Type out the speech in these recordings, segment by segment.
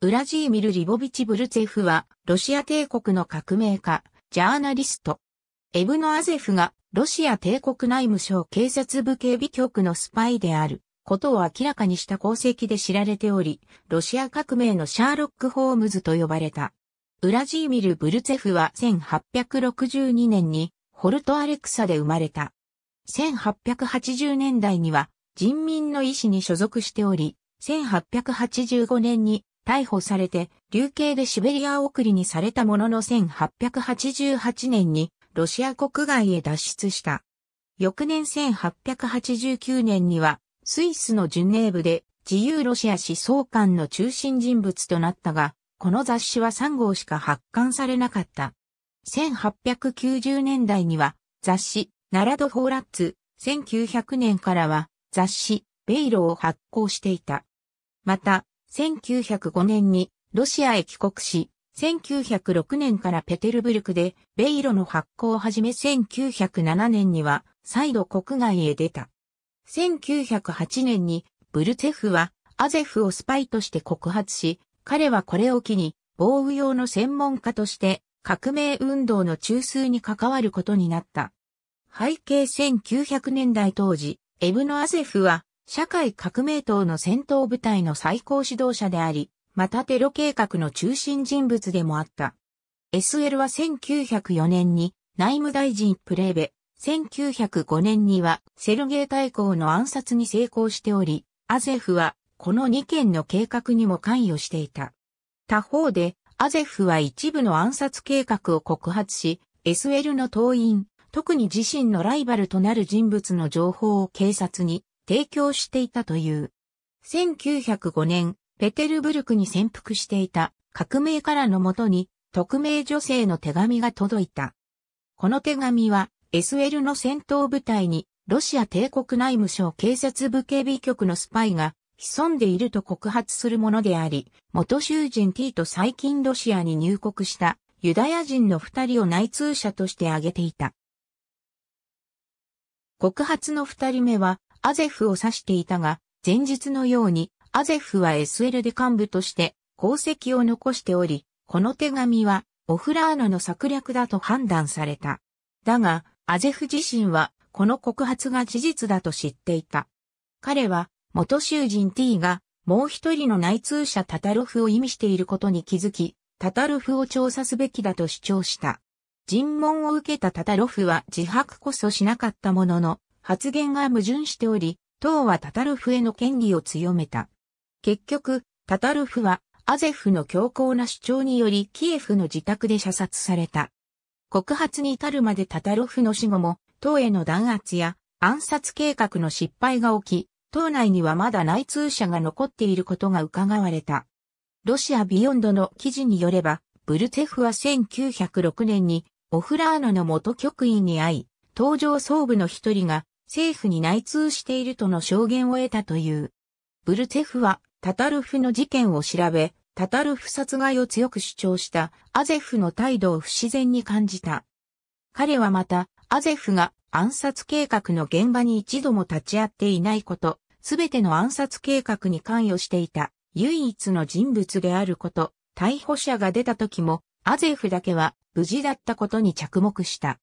ウラジーミル・リボビチ・ブルツェフは、ロシア帝国の革命家、ジャーナリスト。エブノ・アゼフが、ロシア帝国内務省警察部警備局のスパイである、ことを明らかにした功績で知られており、ロシア革命のシャーロック・ホームズと呼ばれた。ウラジーミル・ブルツェフは1862年に、ホルト・アレクサで生まれた。1880年代には、人民の意思に所属しており、1885年に逮捕されて、流刑でシベリア送りにされたものの1888年にロシア国外へ脱出した。翌年1889年には、スイスのジュネーブで自由ロシア思想館の中心人物となったが、この雑誌は3号しか発刊されなかった。1890年代には雑誌、ナラド・ホーラッツ、1900年からは雑誌、ベイロを発行していた。また、1905年にロシアへ帰国し、1906年からペテルブルクでベイロの発行を始め1907年には再度国外へ出た。1908年にブルツェフはアゼフをスパイとして告発し、彼はこれを機に防御用の専門家として革命運動の中枢に関わることになった。背景1900年代当時、エブノ・アゼフは社会革命党の戦闘部隊の最高指導者であり、またテロ計画の中心人物でもあった。SL は1904年に内務大臣プレーベ、1905年にはセルゲー大公の暗殺に成功しており、アゼフはこの2件の計画にも関与していた。他方で、アゼフは一部の暗殺計画を告発し、SL の党員、特に自身のライバルとなる人物の情報を警察に提供していたという。1905年、ペテルブルクに潜伏していた革命からのもとに、匿名女性の手紙が届いた。この手紙は、SL の戦闘部隊に、ロシア帝国内務省警察部警備局のスパイが潜んでいると告発するものであり、元囚人 T と最近ロシアに入国したユダヤ人の二人を内通者として挙げていた。告発の二人目はアゼフを指していたが、前述のように、アゼフは SL で幹部として功績を残しており、この手紙はオフラーノの策略だと判断された。だが、アゼフ自身はこの告発が事実だと知っていた。彼は元囚人 T がもう一人の内通者タタロフを意味していることに気づき、タタロフを調査すべきだと主張した。尋問を受けたタタロフは自白こそしなかったものの、発言が矛盾しており、党はタタルフへの権利を強めた。結局、タタルフはアゼフの強硬な主張によりキエフの自宅で射殺された。告発に至るまでタタルフの死後も、党への弾圧や暗殺計画の失敗が起き、党内にはまだ内通者が残っていることが伺われた。ロシアビヨンドの記事によれば、ブルツェフは1906年にオフラーナの元局員に会い、登場総部の一人が政府に内通しているとの証言を得たという。ブルツェフはタタルフの事件を調べ、タタルフ殺害を強く主張したアゼフの態度を不自然に感じた。彼はまた、アゼフが暗殺計画の現場に一度も立ち会っていないこと、すべての暗殺計画に関与していた唯一の人物であること、逮捕者が出た時も、アゼフだけは無事だったことに着目した。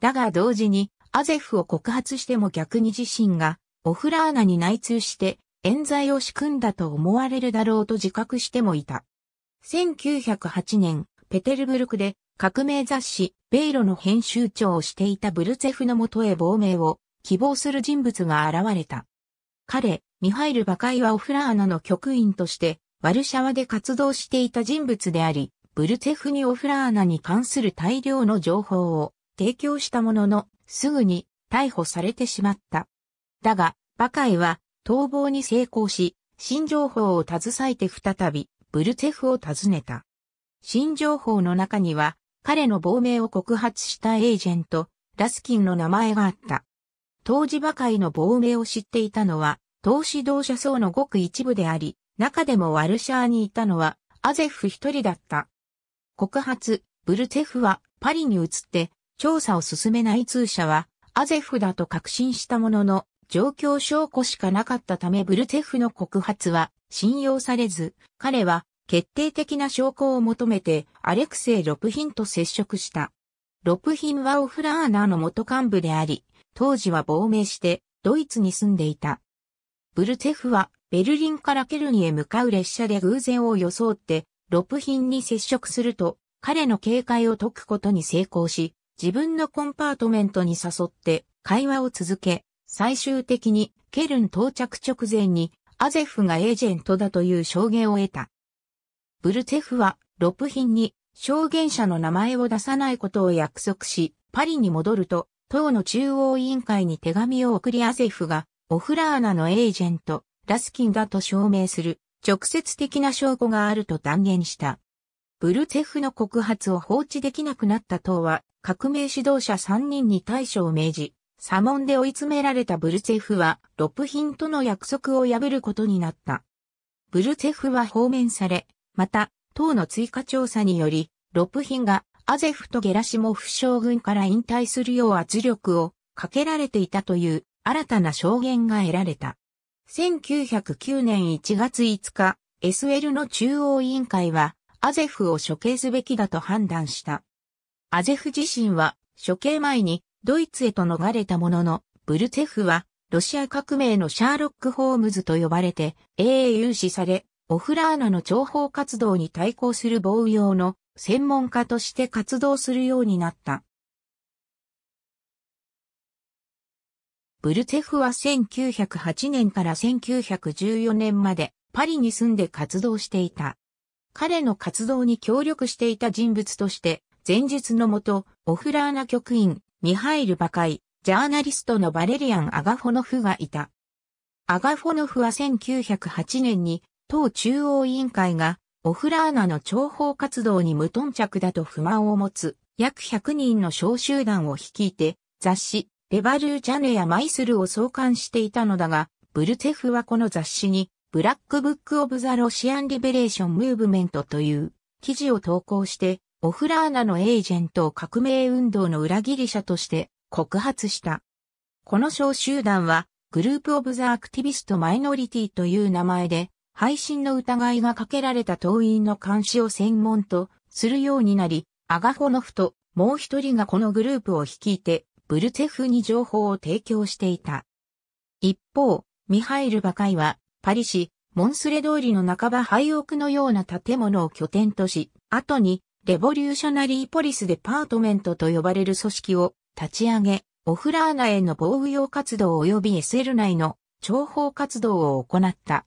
だが同時に、アゼフを告発しても逆に自身がオフラーナに内通して冤罪を仕組んだと思われるだろうと自覚してもいた。1908年、ペテルブルクで革命雑誌ベイロの編集長をしていたブルツェフのもとへ亡命を希望する人物が現れた。彼、ミハイル・バカイはオフラーナの局員としてワルシャワで活動していた人物であり、ブルツェフにオフラーナに関する大量の情報を提供したものの、すぐに逮捕されてしまった。だが、バカイは逃亡に成功し、新情報を携えて再びブルツェフを訪ねた。新情報の中には、彼の亡命を告発したエージェント、ラスキンの名前があった。当時馬かの亡命を知っていたのは、投資同社層のごく一部であり、中でもワルシャーにいたのは、アゼフ一人だった。告発、ブルツェフはパリに移って、調査を進めない通者は、アゼフだと確信したものの、状況証拠しかなかったためブルツェフの告発は信用されず、彼は決定的な証拠を求めてアレクセイ・ロプヒンと接触した。ロプヒンはオフラーナの元幹部であり、当時は亡命してドイツに住んでいた。ブルツェフはベルリンからケルンへ向かう列車で偶然を装ってロプヒンに接触すると彼の警戒を解くことに成功し、自分のコンパートメントに誘って会話を続け、最終的にケルン到着直前にアゼフがエージェントだという証言を得た。ブルツェフはロプヒンに証言者の名前を出さないことを約束し、パリに戻ると、党の中央委員会に手紙を送りアゼフが、オフラーナのエージェント、ラスキンだと証明する、直接的な証拠があると断言した。ブルツェフの告発を放置できなくなった党は、革命指導者3人に対処を命じ、左門で追い詰められたブルツェフは、ロプヒンとの約束を破ることになった。ブルツェフは放免され、また、党の追加調査により、ロプヒンが、アゼフとゲラシモフ将軍から引退するよう圧力をかけられていたという新たな証言が得られた。1909年1月5日、SL の中央委員会は、アゼフを処刑すべきだと判断した。アゼフ自身は処刑前にドイツへと逃れたものの、ブルツェフはロシア革命のシャーロック・ホームズと呼ばれて英英融され、オフラーナの諜報活動に対抗する防御用の専門家として活動するようになった。ブルツェフは1908年から1914年までパリに住んで活動していた。彼の活動に協力していた人物として、前述のもと、オフラーナ局員、ミハイル・バカイ、ジャーナリストのバレリアン・アガフォノフがいた。アガフォノフは1908年に、党中央委員会が、オフラーナの諜報活動に無頓着だと不満を持つ、約100人の小集団を率いて、雑誌、レバルージャネやマイスルを創刊していたのだが、ブルテフはこの雑誌にブラックブックオブザ・ロシアン・リベレーション・ムーブメントという記事を投稿して、オフラーナのエージェントを革命運動の裏切り者として告発した。この小集団は、グループオブザ・アクティビスト・マイノリティという名前で、配信の疑いがかけられた党員の監視を専門とするようになり、アガホノフともう一人がこのグループを率いて、ブルツェフに情報を提供していた。一方、ミハイル・バカイは、パリ市、モンスレ通りの半ば廃屋のような建物を拠点とし、後に、レボリューショナリーポリスデパートメントと呼ばれる組織を立ち上げ、オフラーナへの防御用活動及び SL 内の諜報活動を行った。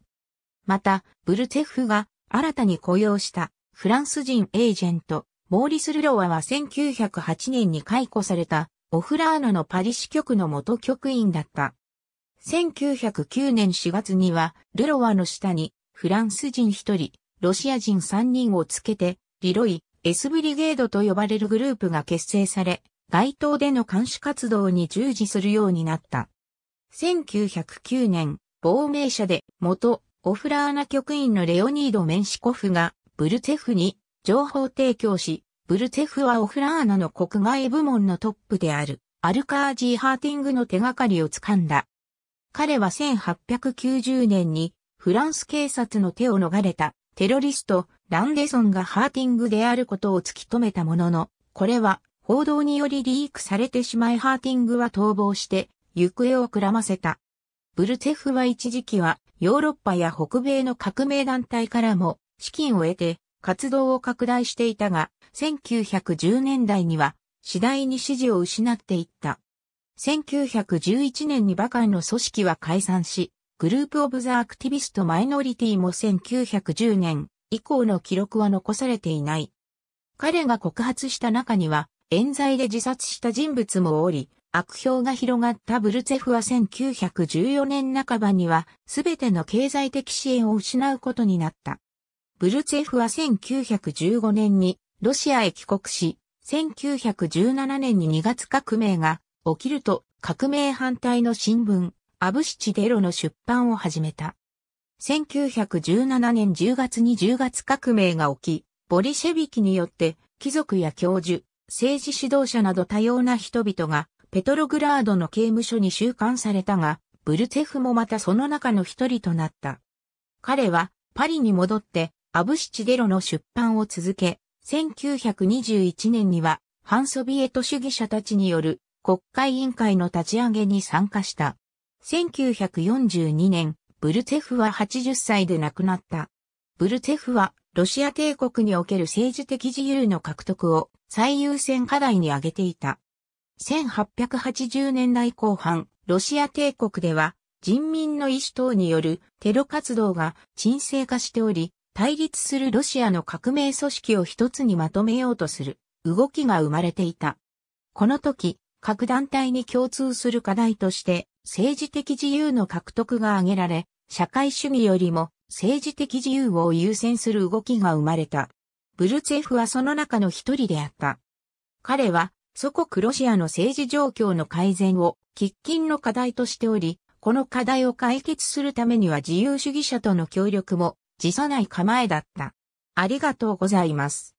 また、ブルテフが新たに雇用したフランス人エージェント、モーリス・ルロワは1908年に解雇されたオフラーナのパリ支局の元局員だった。1909年4月には、ルロワの下に、フランス人1人、ロシア人3人をつけて、リロイ、エスブリゲードと呼ばれるグループが結成され、街頭での監視活動に従事するようになった。1909年、亡命者で元オフラーナ局員のレオニード・メンシコフがブルツェフに情報提供し、ブルツェフはオフラーナの国外部門のトップであるアルカージー・ハーティングの手がかりをつかんだ。彼は1890年にフランス警察の手を逃れたテロリストランデソンがハーティングであることを突き止めたものの、これは報道によりリークされてしまいハーティングは逃亡して行方をくらませた。ブルツェフは一時期はヨーロッパや北米の革命団体からも資金を得て活動を拡大していたが、1910年代には次第に支持を失っていった。1911年にバカンの組織は解散し、グループ・オブ・ザ・アクティビスト・マイノリティも1910年以降の記録は残されていない。彼が告発した中には、冤罪で自殺した人物もおり、悪評が広がったブルツェフは1914年半ばには、すべての経済的支援を失うことになった。ブルツェフは1915年にロシアへ帰国し、1917年に2月革命が起きると革命反対の新聞、アブシチデロの出版を始めた。1917年10月に10月革命が起き、ボリシェビキによって貴族や教授、政治指導者など多様な人々がペトログラードの刑務所に収監されたが、ブルツェフもまたその中の一人となった。彼はパリに戻ってアブシチデロの出版を続け、1921年には反ソビエト主義者たちによる国会委員会の立ち上げに参加した。1942年、ブルツェフは80歳で亡くなった。ブルツェフは、ロシア帝国における政治的自由の獲得を最優先課題に挙げていた。1880年代後半、ロシア帝国では、人民の意思等によるテロ活動が沈静化しており、対立するロシアの革命組織を一つにまとめようとする動きが生まれていた。この時、各団体に共通する課題として、政治的自由の獲得が挙げられ、社会主義よりも政治的自由を優先する動きが生まれた。ブルツェフはその中の一人であった。彼は、祖国ロシアの政治状況の改善を喫緊の課題としており、この課題を解決するためには自由主義者との協力も辞さない構えだった。ありがとうございます。